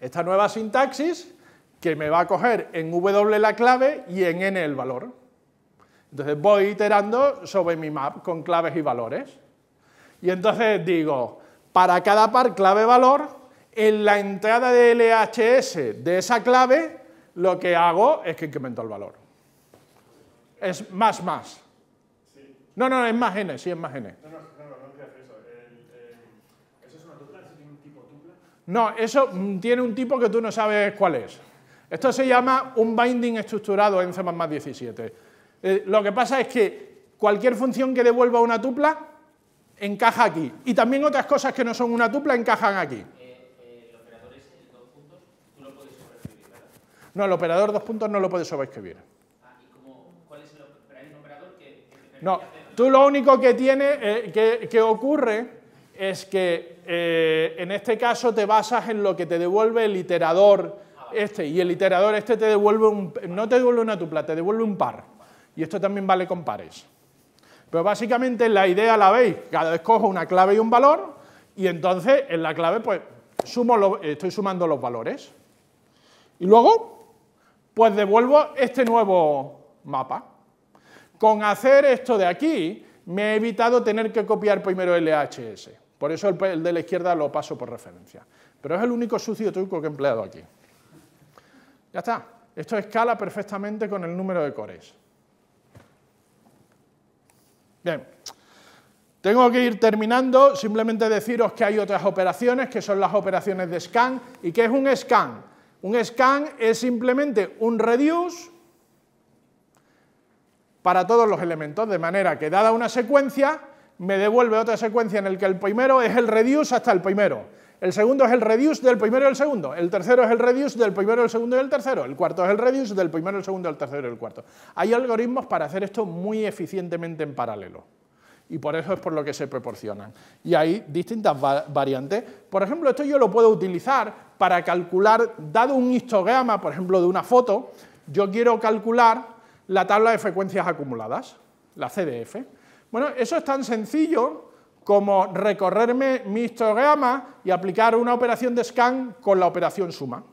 esta nueva sintaxis que me va a coger en W la clave y en N el valor. Entonces voy iterando sobre mi map con claves y valores. Y entonces digo, para cada par clave valor, en la entrada de LHS de esa clave, lo que hago es que incremento el valor. Es más, más. No, no, es más n, sí, es más n. No, no, no, eso. tiene un tipo No, eso mm, tiene un tipo que tú no sabes cuál es. Esto se llama un binding estructurado en C++ 17. Eh, lo que pasa es que cualquier función que devuelva una tupla encaja aquí. Y también otras cosas que no son una tupla encajan aquí. el operador dos puntos, tú lo puedes sobreescribir, No, el operador dos puntos no lo puedes sobreescribir. Ah, cuál es el operador que, No, tú lo único que tiene, eh, que, ocurre es que eh, en este caso te basas en lo que te devuelve el iterador este, y el iterador este te devuelve no te devuelve una tupla, te devuelve un par. Y esto también vale con pares. Pero básicamente la idea la veis, cada vez cojo una clave y un valor, y entonces en la clave pues sumo estoy sumando los valores. Y luego, pues devuelvo este nuevo mapa. Con hacer esto de aquí, me he evitado tener que copiar primero el LHS. Por eso el de la izquierda lo paso por referencia. Pero es el único sucio truco que he empleado aquí. Ya está. Esto escala perfectamente con el número de cores. Bien. Tengo que ir terminando, simplemente deciros que hay otras operaciones, que son las operaciones de scan. ¿Y qué es un scan? Un scan es simplemente un reduce para todos los elementos, de manera que dada una secuencia, me devuelve otra secuencia en el que el primero es el reduce hasta el primero. El segundo es el reduce del primero y el segundo. El tercero es el reduce del primero, el segundo y el tercero. El cuarto es el reduce del primero, el segundo, el tercero y el cuarto. Hay algoritmos para hacer esto muy eficientemente en paralelo. Y por eso es por lo que se proporcionan. Y hay distintas variantes. Por ejemplo, esto yo lo puedo utilizar para calcular, dado un histograma, por ejemplo, de una foto, yo quiero calcular la tabla de frecuencias acumuladas, la CDF. Bueno, eso es tan sencillo como recorrerme mi histograma y aplicar una operación de scan con la operación suma.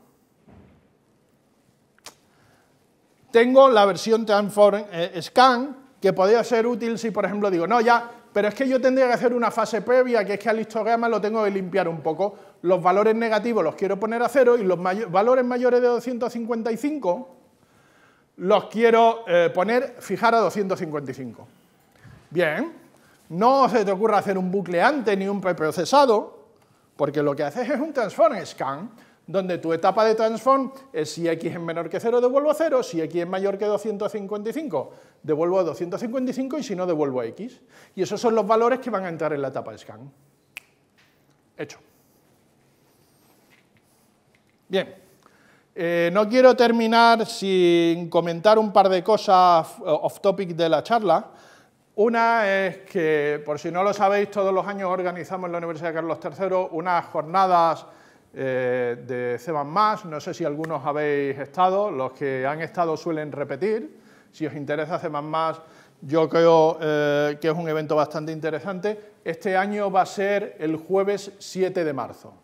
Tengo la versión transform eh, scan, que podría ser útil si, por ejemplo, digo, no, ya, pero es que yo tendría que hacer una fase previa, que es que al histograma lo tengo que limpiar un poco. Los valores negativos los quiero poner a cero y los valores mayores de 255 los quiero eh, poner, fijar a 255. Bien. No se te ocurra hacer un bucle antes ni un preprocesado, porque lo que haces es un transform scan, donde tu etapa de transform es si x es menor que 0, devuelvo 0, si x es mayor que 255, devuelvo 255 y si no, devuelvo x. Y esos son los valores que van a entrar en la etapa de scan. Hecho. Bien. Eh, no quiero terminar sin comentar un par de cosas off topic de la charla. Una es que, por si no lo sabéis, todos los años organizamos en la Universidad de Carlos III unas jornadas eh, de CEBAN No sé si algunos habéis estado, los que han estado suelen repetir. Si os interesa CEBAN más, yo creo eh, que es un evento bastante interesante. Este año va a ser el jueves 7 de marzo.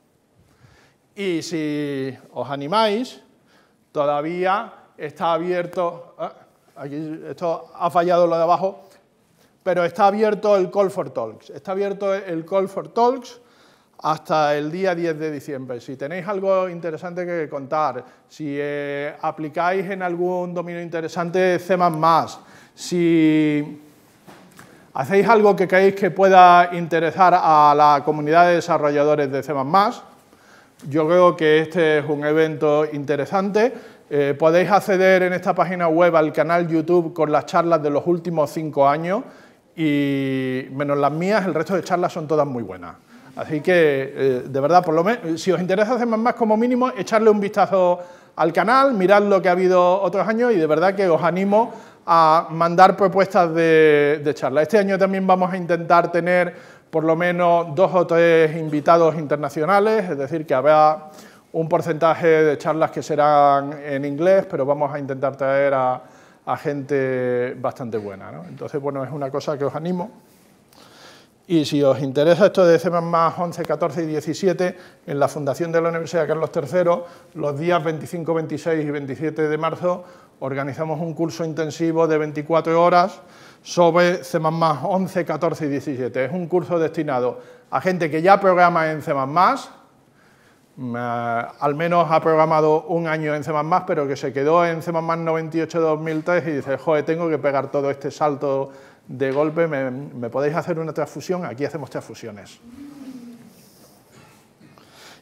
Y si os animáis, todavía está abierto... Ah, aquí esto ha fallado lo de abajo pero está abierto el Call for Talks. Está abierto el Call for Talks hasta el día 10 de diciembre. Si tenéis algo interesante que contar, si eh, aplicáis en algún dominio interesante C++, si hacéis algo que creéis que pueda interesar a la comunidad de desarrolladores de C++, yo creo que este es un evento interesante. Eh, podéis acceder en esta página web al canal YouTube con las charlas de los últimos cinco años y menos las mías, el resto de charlas son todas muy buenas. Así que, eh, de verdad, por lo menos, si os interesa hacer más, más como mínimo, echarle un vistazo al canal, mirad lo que ha habido otros años y de verdad que os animo a mandar propuestas de, de charla. Este año también vamos a intentar tener por lo menos dos o tres invitados internacionales, es decir, que habrá un porcentaje de charlas que serán en inglés, pero vamos a intentar traer a a gente bastante buena. ¿no? Entonces, bueno, es una cosa que os animo. Y si os interesa esto de C++ 11, 14 y 17, en la Fundación de la Universidad Carlos III, los días 25, 26 y 27 de marzo, organizamos un curso intensivo de 24 horas sobre C++ 11, 14 y 17. Es un curso destinado a gente que ya programa en C++, Mm, ah, al menos ha programado un año en C++, pero que se quedó en C++ 98-2003 y dice, joder, tengo que pegar todo este salto de golpe, ¿me, me podéis hacer una transfusión? Aquí hacemos transfusiones.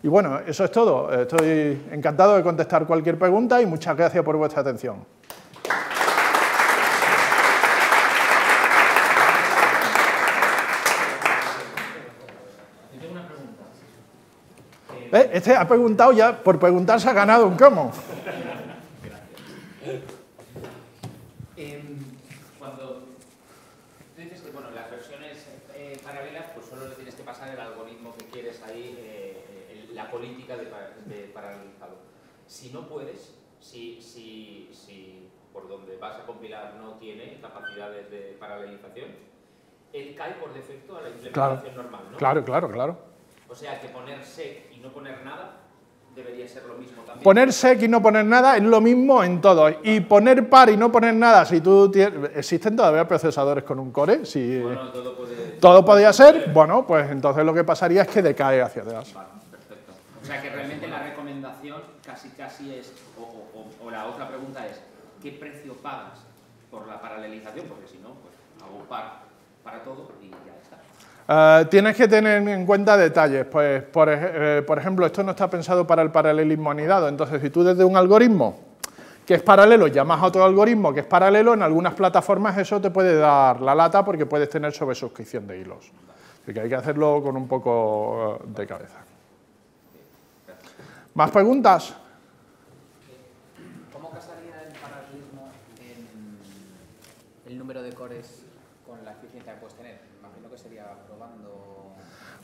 Y bueno, eso es todo. Estoy encantado de contestar cualquier pregunta y muchas gracias por vuestra atención. ¿Eh? Este ha preguntado ya, por preguntarse ha ganado un cómo. eh, em, cuando dices que bueno, las versiones eh, paralelas, pues solo le tienes que pasar el algoritmo que quieres ahí, eh, la política de, paralelizado. Si no puedes, si, si, si por donde vas a compilar no tiene capacidades de paralelización, él cae por defecto a la implementación normal, ¿no? Claro, claro, claro. O sea que poner sec y no poner nada debería ser lo mismo también. Poner sec y no poner nada es lo mismo en todo. Y poner par y no poner nada, si tú tienes... ¿Existen todavía procesadores con un core? Si bueno, todo, puede... podría ser. Bueno, pues entonces lo que pasaría es que decae hacia atrás. perfecto. O sea que realmente la recomendación casi casi es, o, o la otra pregunta es, ¿qué precio pagas por la paralelización? Porque si no, pues hago par para todo y ya está. Ah, tienes que tener en cuenta detalles, pues eh, por, ejemplo, esto no está pensado para el paralelismo anidado, entonces si tú desde un algoritmo que es paralelo llamas a otro algoritmo que es paralelo, en algunas plataformas eso te puede dar la lata porque puedes tener sobresuscripción de hilos. Así que hay que hacerlo con un poco eh, de cabeza. ¿Más preguntas? ¿Cómo casaría el paralelismo en el número de cores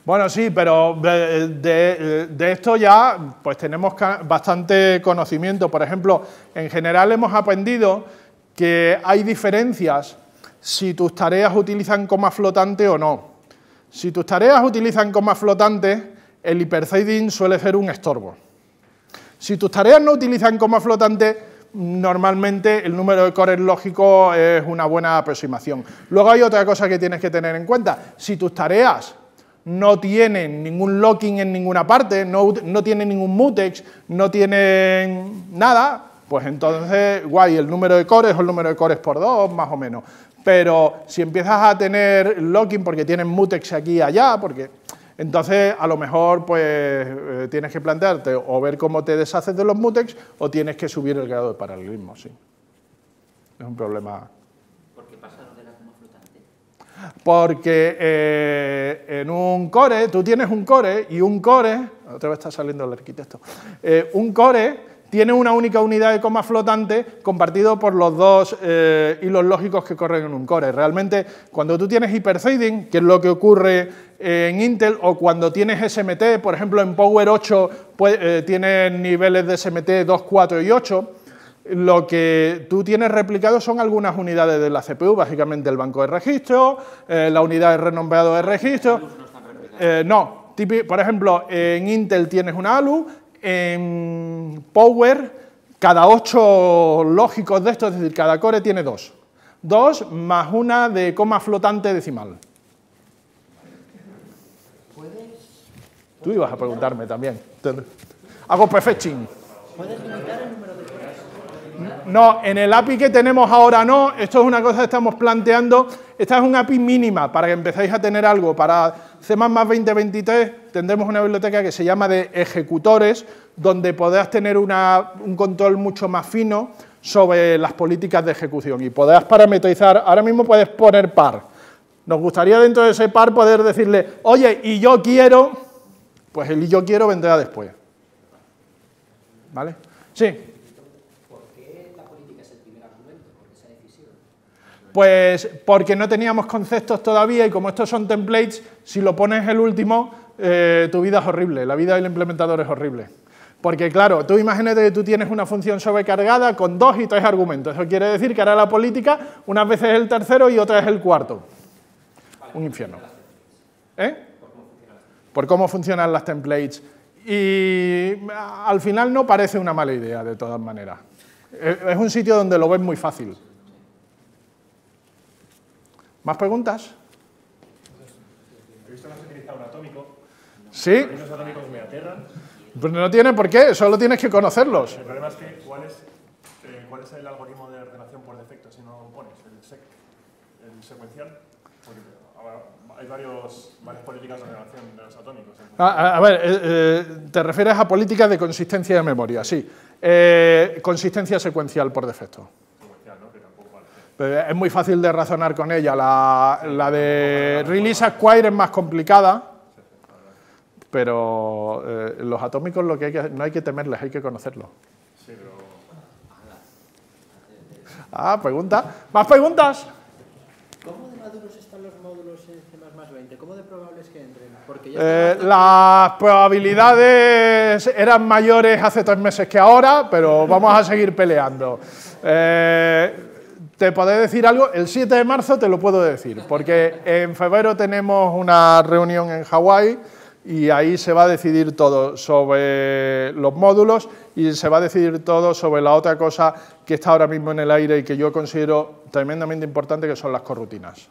Bueno, sí, pero eh, de, esto ya pues tenemos bastante conocimiento. Por ejemplo, en general hemos aprendido que hay diferencias si tus tareas utilizan coma flotante o no. Si tus tareas utilizan coma flotante, el hyperthreading suele ser un estorbo. Si tus tareas no utilizan coma flotante, normalmente el número de cores lógico es una buena aproximación. Luego hay otra cosa que tienes que tener en cuenta. Si tus tareas no tienen ningún locking en ninguna parte, no, tienen ningún mutex, no tienen nada, pues entonces, guay, el número de cores o el número de cores por dos, más o menos. Pero si empiezas a tener locking porque tienen mutex aquí y allá, porque entonces a lo mejor pues eh, tienes que plantearte o ver cómo te deshaces de los mutex o tienes que subir el grado de paralelismo, sí. Es un problema porque eh, en un core, tú tienes un core y un core, otra vez está saliendo el arquitecto, eh, un core tiene una única unidad de coma flotante compartido por los dos eh, hilos lógicos que corren en un core. Realmente, cuando tú tienes hyperthreading, que es lo que ocurre en Intel, o cuando tienes SMT, por ejemplo, en Power 8 pues, tienes niveles de SMT 2, 4 y 8, lo que tú tienes replicado son algunas unidades de la CPU, básicamente el banco de registro, eh, la unidad de renombrado de registro. no, eh, por ejemplo, en Intel tienes una ALU, en Power cada ocho lógicos de estos, es decir, cada core tiene dos. Dos más una de coma flotante decimal. ¿Puedes? Tú ibas a preguntarme también. Hago prefetching. ¿Puedes limitar el número de no, en el API que tenemos ahora no. Esto es una cosa que estamos planteando. Esta es una API mínima para que empecéis a tener algo. Para C 2023 tendremos una biblioteca que se llama de ejecutores, donde podrás tener un control mucho más fino sobre las políticas de ejecución y podrás parametrizar. Ahora mismo puedes poner par. Nos gustaría dentro de ese par poder decirle, oye, y yo quiero, pues el y yo quiero vendrá después. ¿Vale? Sí. Pues porque no teníamos conceptos todavía y como estos son templates, si lo pones el último, eh, tu vida es horrible, la vida del implementador es horrible. Porque claro, tú imagínate que tú tienes una función sobrecargada con dos y tres argumentos. Eso quiere decir que ahora la política unas veces el tercero y otras es el cuarto. Un infierno. ¿Eh? Por cómo funcionan las templates. Y mm, al final no parece una mala idea, de todas maneras. Es un sitio donde lo ves muy fácil. ¿Más preguntas? He visto que has utilizado un atómico. Sí. Los atómicos me aterran. Pues no tiene por qué, solo tienes que conocerlos. El problema es que, ¿cuál es, eh, cuál es el algoritmo de ordenación por defecto si no lo pones? ¿El, sec, el secuencial? hay varios, varias políticas de ordenación de los atómicos. ¿eh? Ah, a, ver, eh, te refieres a políticas de consistencia de memoria, sí. consistencia secuencial por defecto. Es muy fácil de razonar con ella. La, de Release Acquire es más complicada, pero eh, los atómicos lo que no hay que temerles, hay que conocerlos. Ah, pregunta. ¿Más preguntas? ¿Cómo de maduros están los módulos en C20? ¿Cómo de probables que entren? Eh, las probabilidades eran mayores hace tres meses que ahora, pero vamos a seguir peleando. Eh, te podré decir algo, el 7 de marzo te lo puedo decir, porque en febrero tenemos una reunión en Hawái y ahí se va a decidir todo sobre los módulos y se va a decidir todo sobre la otra cosa que está ahora mismo en el aire y que yo considero tremendamente importante, que son las corrutinas.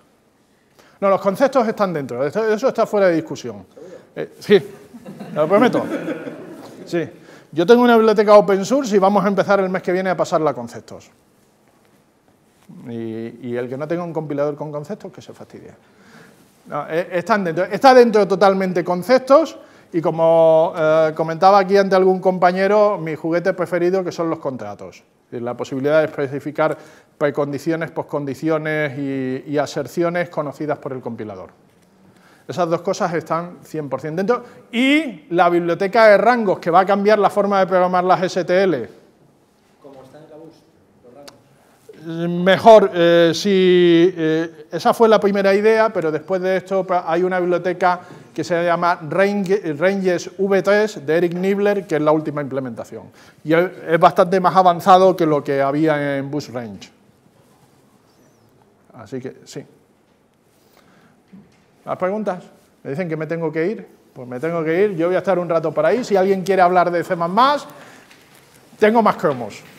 No, los conceptos están dentro, eso está fuera de discusión. Eh, sí, sí, lo prometo. Sí. Yo tengo una biblioteca open source y vamos a empezar el mes que viene a pasarla a conceptos. Y, el que no tenga un compilador con conceptos, que se fastidia. E, dentro, está dentro totalmente conceptos y como eh, comentaba aquí ante algún compañero, mi juguete preferido que son los contratos. La posibilidad de especificar precondiciones, poscondiciones y, y aserciones conocidas por el compilador. Esas dos cosas están 100% dentro. Y la biblioteca de rangos, que va a cambiar la forma de programar las STL, mejor eh, si... Eh, esa fue la primera idea, pero después de esto hay una biblioteca que se llama Ranges V3 de Eric Nibler, que es la última implementación. Y es bastante más avanzado que lo que había en Bus Range. Así que, sí. ¿Las preguntas? Me dicen que me tengo que ir. Pues me tengo que ir. Yo voy a estar un rato por ahí. Si alguien quiere hablar de C++, tengo más cromos.